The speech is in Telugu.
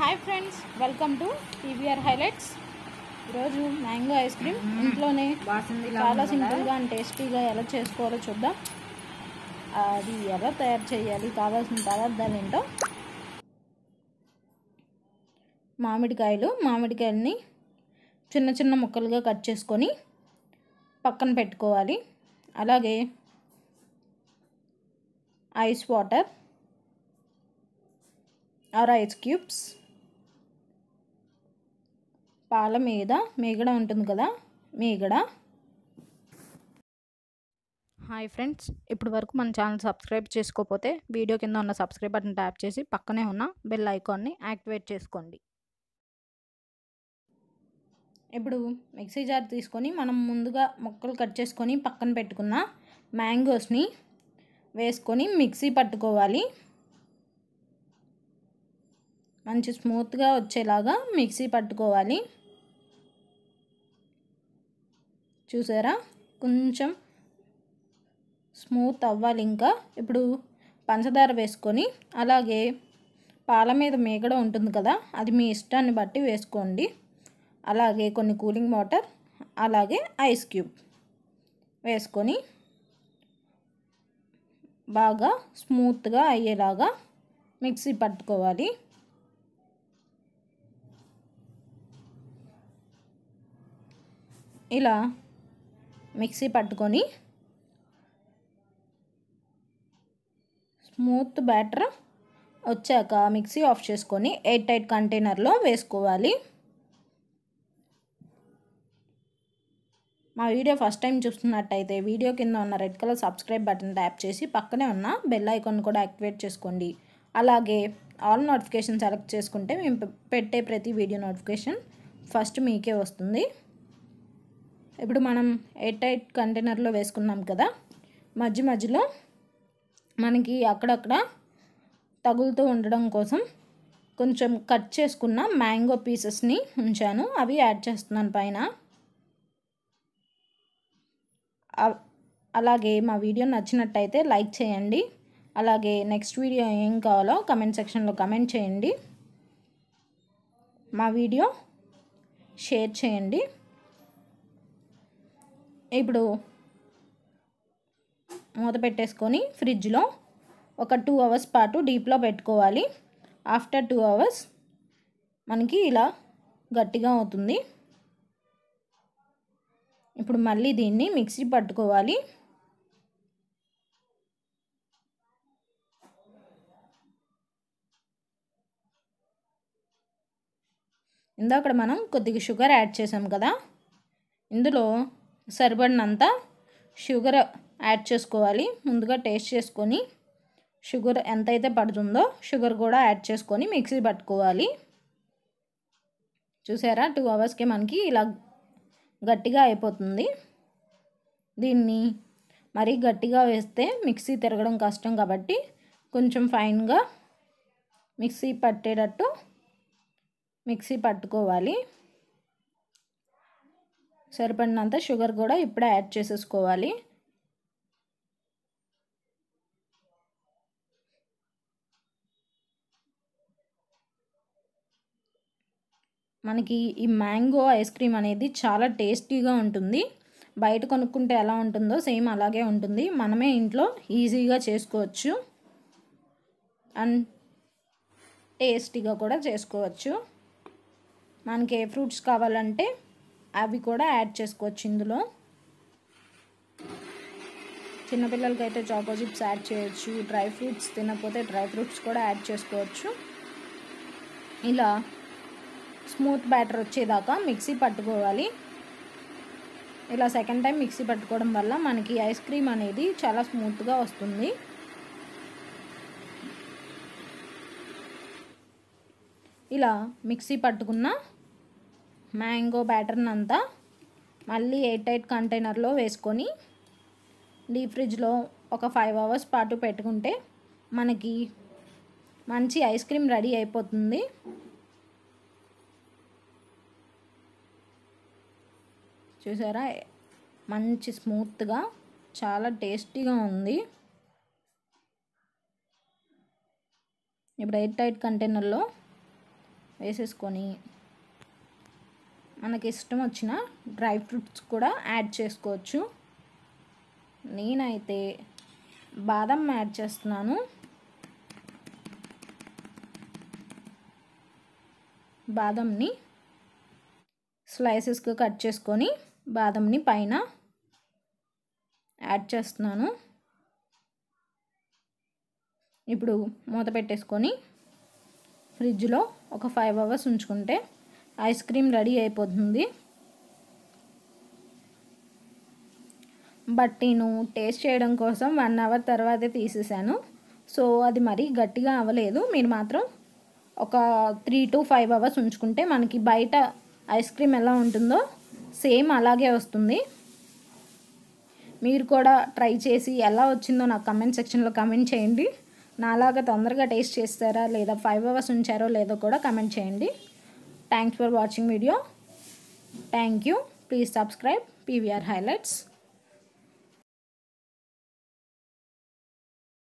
Hi friends welcome to TVR highlights ఈరోజు మ్యాంగో ఐస్ క్రీమ్ ఇంట్లోనే చాలా సింపుల్గా అండ్ టేస్టీగా ఎలా చేసుకోవాలో చూద్దాం అది ఎలా తయారు చేయాలి కావాల్సిన పదార్థాలు ఏంటో మామిడికాయలు మామిడికాయలని చిన్న చిన్న ముక్కలుగా కట్ చేసుకొని పక్కన పెట్టుకోవాలి అలాగే ice water or ice cubes పాల మీద మేగడ ఉంటుంది కదా మేగడ హాయ్ ఫ్రెండ్స్ ఇప్పుడు వరకు మన ఛానల్ సబ్స్క్రైబ్ చేసుకోకపోతే వీడియో కింద ఉన్న సబ్స్క్రైబ్ బటన్ ట్యాప్ చేసి పక్కనే ఉన్న బెల్ ఐకాన్ని యాక్టివేట్ చేసుకోండి ఇప్పుడు మిక్సీ జార్ తీసుకొని మనం ముందుగా మొక్కలు కట్ చేసుకొని పక్కన పెట్టుకున్న మ్యాంగోస్ని వేసుకొని మిక్సీ పట్టుకోవాలి మంచి స్మూత్గా వచ్చేలాగా మిక్సీ పట్టుకోవాలి చూసారా కొంచెం స్మూత్ అవ్వాలి ఇంకా ఇప్పుడు పంచదార వేసుకొని అలాగే పాల మీద మేగడ ఉంటుంది కదా అది మీ ఇష్టాన్ని బట్టి వేసుకోండి అలాగే కొన్ని కూలింగ్ వాటర్ అలాగే ఐస్ క్యూబ్ వేసుకొని బాగా స్మూత్గా అయ్యేలాగా మిక్సీ పట్టుకోవాలి ఇలా మిక్సీ పట్టుకొని స్మూత్ బ్యాటర్ వచ్చాక మిక్సీ ఆఫ్ చేసుకొని ఎయిట్ టైట్ కంటైనర్లో వేసుకోవాలి మా వీడియో ఫస్ట్ టైం చూస్తున్నట్టయితే వీడియో కింద ఉన్న red colour subscribe button tap చేసి పక్కనే ఉన్న బెల్ ఐకాన్ కూడా యాక్టివేట్ చేసుకోండి అలాగే ఆల్ నోటిఫికేషన్ సెలెక్ట్ చేసుకుంటే మేము పెట్టే ప్రతి వీడియో నోటిఫికేషన్ ఫస్ట్ మీకే వస్తుంది ఇప్పుడు మనం ఎయిర్ టైట్ కంటైనర్లో వేసుకున్నాం కదా మధ్య మధ్యలో మనకి అక్కడక్కడ తగులుతూ ఉండడం కోసం కొంచెం కట్ చేసుకున్న మ్యాంగో పీసెస్ని ఉంచాను అవి యాడ్ చేస్తున్నాను పైన అలాగే మా వీడియో నచ్చినట్టయితే లైక్ చేయండి అలాగే నెక్స్ట్ వీడియో ఏం కావాలో కమెంట్ సెక్షన్లో కమెంట్ చేయండి మా వీడియో షేర్ చేయండి ఇప్పుడు మూత పెట్టేసుకొని ఫ్రిడ్జ్లో ఒక టూ అవర్స్ పాటు డీప్లో పెట్టుకోవాలి ఆఫ్టర్ టూ అవర్స్ మనకి ఇలా గట్టిగా అవుతుంది ఇప్పుడు మళ్ళీ దీన్ని మిక్సీ పట్టుకోవాలి ఇందాక మనం కొద్దిగా షుగర్ యాడ్ చేసాం కదా ఇందులో సరిపడినంత షుగర్ యాడ్ చేసుకోవాలి ముందుగా టేస్ట్ చేసుకొని షుగర్ ఎంతైతే పడుతుందో షుగర్ కూడా యాడ్ చేసుకొని మిక్సీ పట్టుకోవాలి చూసారా టూ అవర్స్కి మనకి ఇలా గట్టిగా అయిపోతుంది దీన్ని మరీ గట్టిగా వేస్తే మిక్సీ తిరగడం కష్టం కాబట్టి కొంచెం ఫైన్గా మిక్సీ పట్టేటట్టు మిక్సీ పట్టుకోవాలి సరిపడినంత షుగర్ కూడా ఇప్పుడే యాడ్ చేసేసుకోవాలి మనకి ఈ మ్యాంగో ఐస్ క్రీమ్ అనేది చాలా టేస్టీగా ఉంటుంది బయట కొనుక్కుంటే ఎలా ఉంటుందో సేమ్ అలాగే ఉంటుంది మనమే ఇంట్లో ఈజీగా చేసుకోవచ్చు అండ్ టేస్టీగా కూడా చేసుకోవచ్చు మనకి ఏ ఫ్రూట్స్ కావాలంటే అవి కూడా యాడ్ చేసుకోవచ్చు ఇందులో చిన్నపిల్లలకి అయితే చాకో చిప్స్ యాడ్ చేయొచ్చు డ్రై ఫ్రూట్స్ తినకపోతే డ్రై ఫ్రూట్స్ కూడా యాడ్ చేసుకోవచ్చు ఇలా స్మూత్ బ్యాటర్ వచ్చేదాకా మిక్సీ పట్టుకోవాలి ఇలా సెకండ్ టైం మిక్సీ పట్టుకోవడం వల్ల మనకి ఐస్ క్రీమ్ అనేది చాలా స్మూత్గా వస్తుంది ఇలా మిక్సీ పట్టుకున్న మ్యాంగో బ్యాటర్ని అంతా మళ్ళీ ఎయిట్ ఎయిట్ కంటైనర్లో వేసుకొని డీప్ ఫ్రిడ్జ్లో ఒక ఫైవ్ అవర్స్ పాటు పెట్టుకుంటే మనకి మంచి ఐస్ క్రీమ్ రెడీ అయిపోతుంది చూసారా మంచి స్మూత్గా చాలా టేస్టీగా ఉంది ఇప్పుడు ఎయిట్ టైట్ కంటైనర్లో వేసేసుకొని మనకి ఇష్టం వచ్చిన డ్రై ఫ్రూట్స్ కూడా యాడ్ చేసుకోవచ్చు నేనైతే బాదం యాడ్ చేస్తున్నాను బాదంని స్లైసెస్గా కట్ చేసుకొని బాదంని పైన యాడ్ చేస్తున్నాను ఇప్పుడు మూత పెట్టేసుకొని ఫ్రిడ్జ్లో ఒక ఫైవ్ అవర్స్ ఉంచుకుంటే ఐస్ క్రీమ్ రెడీ అయిపోతుంది బట్ నేను టేస్ట్ చేయడం కోసం వన్ అవర్ తర్వాతే తీసేసాను సో అది మరీ గట్టిగా అవ్వలేదు మీరు మాత్రం ఒక త్రీ టు ఫైవ్ అవర్స్ ఉంచుకుంటే మనకి బయట ఐస్ క్రీమ్ ఎలా ఉంటుందో సేమ్ అలాగే వస్తుంది మీరు కూడా ట్రై చేసి ఎలా వచ్చిందో నాకు కమెంట్ సెక్షన్లో కమెంట్ చేయండి నాలాగా తొందరగా టేస్ట్ చేస్తారా లేదా ఫైవ్ అవర్స్ ఉంచారో లేదో కూడా కమెంట్ చేయండి Thanks for watching video. Thank you. Please subscribe PVR Highlights.